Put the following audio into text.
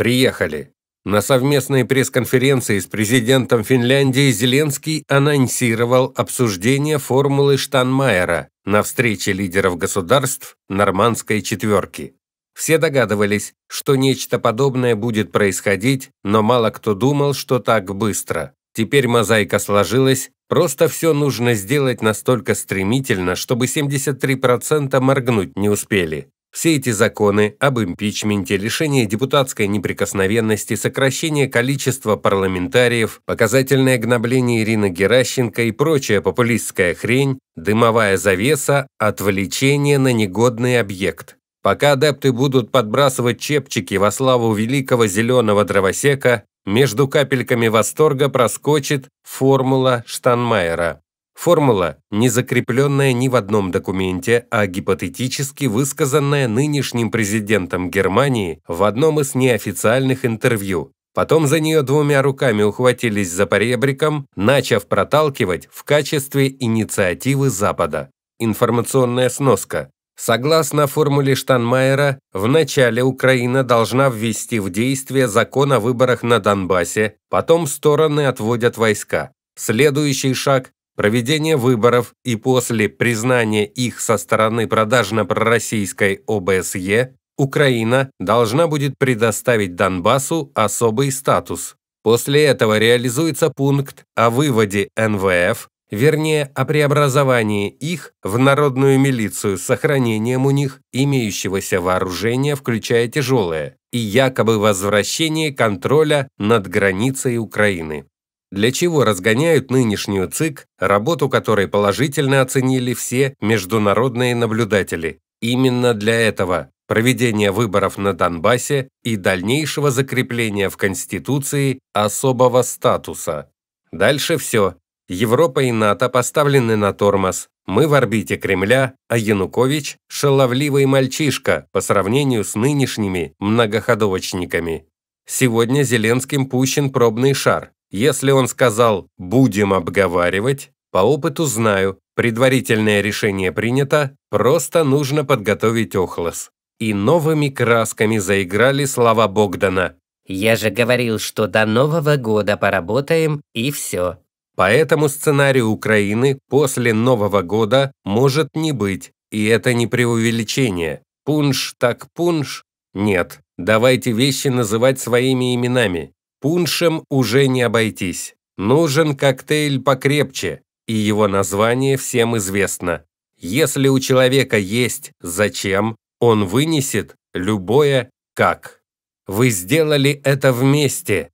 приехали. На совместной пресс-конференции с президентом Финляндии Зеленский анонсировал обсуждение формулы Штанмайера на встрече лидеров государств Нормандской четверки. Все догадывались, что нечто подобное будет происходить, но мало кто думал, что так быстро. Теперь мозаика сложилась, просто все нужно сделать настолько стремительно, чтобы 73% моргнуть не успели. Все эти законы об импичменте, лишении депутатской неприкосновенности, сокращение количества парламентариев, показательное гнобление Ирины Геращенко и прочая популистская хрень, дымовая завеса, отвлечение на негодный объект. Пока адепты будут подбрасывать чепчики во славу великого зеленого дровосека, между капельками восторга проскочит формула Штанмайера. Формула, не закрепленная ни в одном документе, а гипотетически высказанная нынешним президентом Германии в одном из неофициальных интервью. Потом за нее двумя руками ухватились за поребриком, начав проталкивать в качестве инициативы Запада. Информационная сноска. Согласно формуле Штанмайера, вначале Украина должна ввести в действие закон о выборах на Донбассе, потом стороны отводят войска. Следующий шаг проведение выборов и после признания их со стороны продажно-пророссийской ОБСЕ, Украина должна будет предоставить Донбассу особый статус. После этого реализуется пункт о выводе НВФ, вернее, о преобразовании их в народную милицию с сохранением у них имеющегося вооружения, включая тяжелое, и якобы возвращение контроля над границей Украины для чего разгоняют нынешнюю ЦИК, работу которой положительно оценили все международные наблюдатели. Именно для этого проведение выборов на Донбассе и дальнейшего закрепления в Конституции особого статуса. Дальше все. Европа и НАТО поставлены на тормоз. Мы в орбите Кремля, а Янукович – шаловливый мальчишка по сравнению с нынешними многоходовочниками. Сегодня Зеленским пущен пробный шар. Если он сказал «будем обговаривать», по опыту знаю, предварительное решение принято, просто нужно подготовить охлос. И новыми красками заиграли слова Богдана. «Я же говорил, что до Нового года поработаем, и все». По этому сценарию Украины после Нового года может не быть, и это не преувеличение. Пунш так пунш? Нет, давайте вещи называть своими именами. Пуншем уже не обойтись. Нужен коктейль покрепче, и его название всем известно. Если у человека есть «зачем», он вынесет любое «как». Вы сделали это вместе,